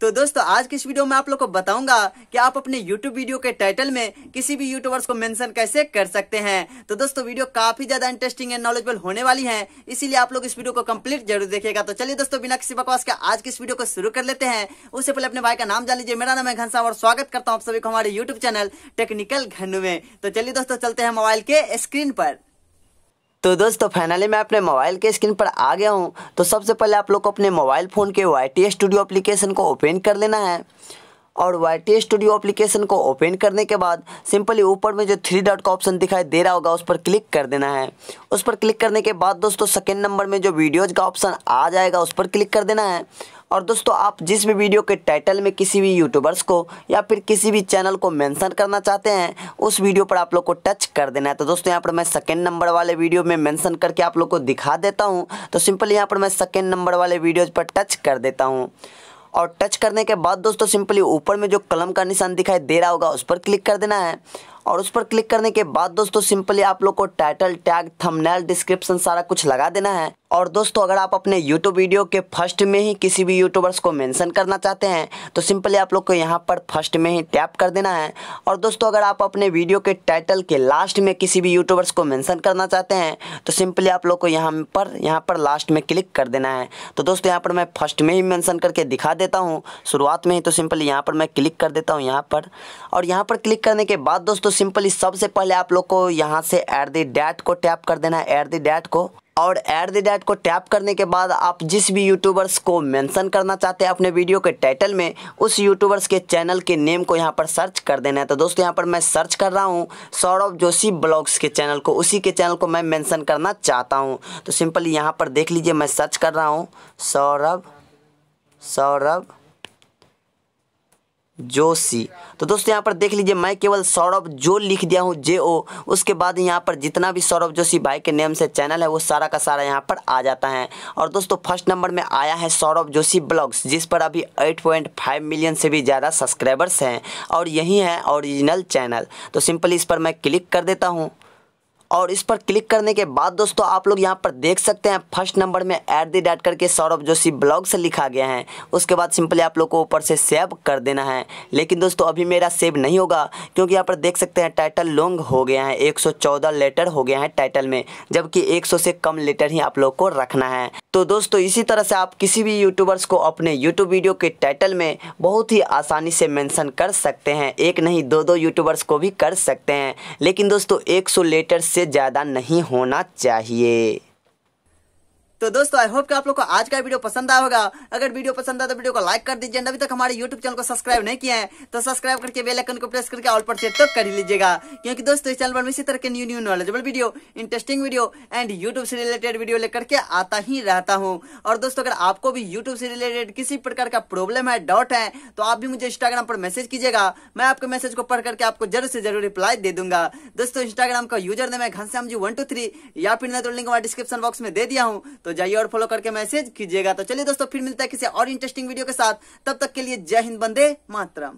तो दोस्तों आज की इस वीडियो में आप लोग को बताऊंगा कि आप अपने YouTube वीडियो के टाइटल में किसी भी यूट्यूबर्स को मेंशन कैसे कर सकते हैं तो दोस्तों वीडियो काफी ज्यादा इंटरेस्टिंग एंड नॉलेजेबल होने वाली है इसीलिए आप लोग इस वीडियो को कंप्लीट जरूर देखेगा तो चलिए दोस्तों बिना किसी बकवास के आज की इस वीडियो को शुरू कर लेते हैं उससे पहले अपने भाई का नाम जान लीजिए मेरा नाम है घनसा और स्वागत करता हूँ आप सभी को हमारे यूट्यूब चैनल टेक्निकल घन में तो चलिए दोस्तों चलते हैं मोबाइल के स्क्रीन पर तो दोस्तों फाइनली मैं अपने मोबाइल के स्क्रीन पर आ गया हूँ तो सबसे पहले आप लोग को अपने मोबाइल फ़ोन के वाई स्टूडियो एप्लीकेशन को ओपन कर लेना है और वाई स्टूडियो एप्लीकेशन को ओपन करने के बाद सिंपली ऊपर में जो थ्री डॉट का ऑप्शन दिखाई दे रहा होगा उस पर क्लिक कर देना है उस पर क्लिक करने के बाद दोस्तों सेकेंड नंबर में जो वीडियोज़ का ऑप्शन आ जाएगा उस पर क्लिक कर देना है और दोस्तों आप जिस भी वीडियो के टाइटल में किसी भी यूट्यूबर्स को या फिर किसी भी चैनल को मेंशन करना चाहते हैं उस वीडियो पर आप लोग को टच कर देना है तो दोस्तों यहाँ पर मैं सेकेंड नंबर वाले वीडियो में मैंसन करके आप लोग को दिखा देता हूँ तो सिंपली यहाँ पर मैं सेकेंड नंबर वाले वीडियोज़ पर टच कर देता हूँ और टच करने के बाद दोस्तों सिंपली ऊपर में जो कलम का निशान दिखाई दे रहा होगा उस पर क्लिक कर देना है और उस पर क्लिक करने के बाद दोस्तों सिंपली आप लोग को टाइटल टैग थंबनेल डिस्क्रिप्शन सारा कुछ लगा देना है और दोस्तों अगर आप अपने YouTube वीडियो के फर्स्ट में ही किसी भी यूट्यूबर्स को मेंशन करना चाहते हैं तो सिंपली आप लोग को यहाँ पर फर्स्ट में ही टैप कर देना है और दोस्तों अगर आप अपने वीडियो के टाइटल के लास्ट में किसी भी यूट्यूबर्स को मेंशन करना चाहते हैं तो सिंपली आप लोग को यहाँ पर यहाँ पर लास्ट में क्लिक कर देना है तो दोस्तों यहाँ पर मैं फर्स्ट में ही मैंसन करके दिखा देता हूँ शुरुआत में ही तो सिंपली यहाँ पर मैं क्लिक कर देता हूँ यहाँ पर और यहाँ पर क्लिक करने के बाद दोस्तों सिंपली सबसे पहले आप लोग को यहाँ से एट दी को टैप कर देना है एट को और एट द डैट को टैप करने के बाद आप जिस भी यूट्यूबर्स को मेंशन करना चाहते हैं अपने वीडियो के टाइटल में उस यूट्यूबर्स के चैनल के नेम को यहाँ पर सर्च कर देना है तो दोस्तों यहाँ पर मैं सर्च कर रहा हूँ सौरभ जोशी ब्लॉग्स के चैनल को उसी के चैनल को मैं मैंसन करना चाहता हूँ तो सिंपली यहाँ पर देख लीजिए मैं सर्च कर रहा हूँ सौरभ सौरभ जोशी तो दोस्तों यहाँ पर देख लीजिए मैं केवल सौरभ जो लिख दिया हूँ जे ओ उसके बाद यहाँ पर जितना भी सौरभ जोशी भाई के नेम से चैनल है वो सारा का सारा यहाँ पर आ जाता है और दोस्तों फर्स्ट नंबर में आया है सौरभ जोशी ब्लॉग्स जिस पर अभी 8.5 मिलियन से भी ज़्यादा सब्सक्राइबर्स हैं और यही है ओरिजिनल चैनल तो सिंपली इस पर मैं क्लिक कर देता हूँ और इस पर क्लिक करने के बाद दोस्तों आप लोग यहाँ पर देख सकते हैं फर्स्ट नंबर में एट दी डैट करके सौरभ जोशी ब्लॉग से लिखा गया है उसके बाद सिंपली आप लोग को ऊपर से सेव कर देना है लेकिन दोस्तों अभी मेरा सेव नहीं होगा क्योंकि यहाँ पर देख सकते हैं टाइटल लॉन्ग हो गया है एक लेटर हो गया है टाइटल में जबकि एक से कम लेटर ही आप लोग को रखना है तो दोस्तों इसी तरह से आप किसी भी यूट्यूबर्स को अपने यूट्यूब वीडियो के टाइटल में बहुत ही आसानी से मेंशन कर सकते हैं एक नहीं दो दो यूट्यूबर्स को भी कर सकते हैं लेकिन दोस्तों 100 लेटर से इससे ज़्यादा नहीं होना चाहिए तो दोस्तों आई होप कि आप लोग को आज का वीडियो पसंद आया होगा अगर वीडियो पसंद आया तो वीडियो को लाइक कर दीजिए अभी तक हमारे यूट्यूब चैनल को सब्सक्राइब नहीं किया है तो सब्सक्राइब करके आइकन को प्रेस करके ऑल पर सेट तो कर लीजिएगा क्योंकि दोस्तों इस चैनल पर इसी तरह के new new knowledgeable video interesting video and YouTube से रिलेटेड वीडियो लेकर के आता ही रहता हूँ और दोस्तों अगर आपको भी यूट्यूब से रिलेटेड किसी प्रकार का प्रॉब्लम है डाउट है तो आप भी मुझे इंस्टाग्राम पर मैसेज कीजिएगा मैं आपके मैसेज को पढ़ करके आपको जरूर से जरूर रिप्लाई दे दूंगा दोस्तों इंस्टाग्राम का यूजर नेम है Ghanshyam G one two three या फिर मैं तो लिंक डिस्क्रिप्शन बॉक्स में दे दिया हूँ तो जाइए और फॉलो करके मैसेज कीजिएगा तो चलिए दोस्तों फिर मिलता है किसी और इंटरेस्टिंग वीडियो के साथ तब तक के लिए जय हिंद बंदे मातरम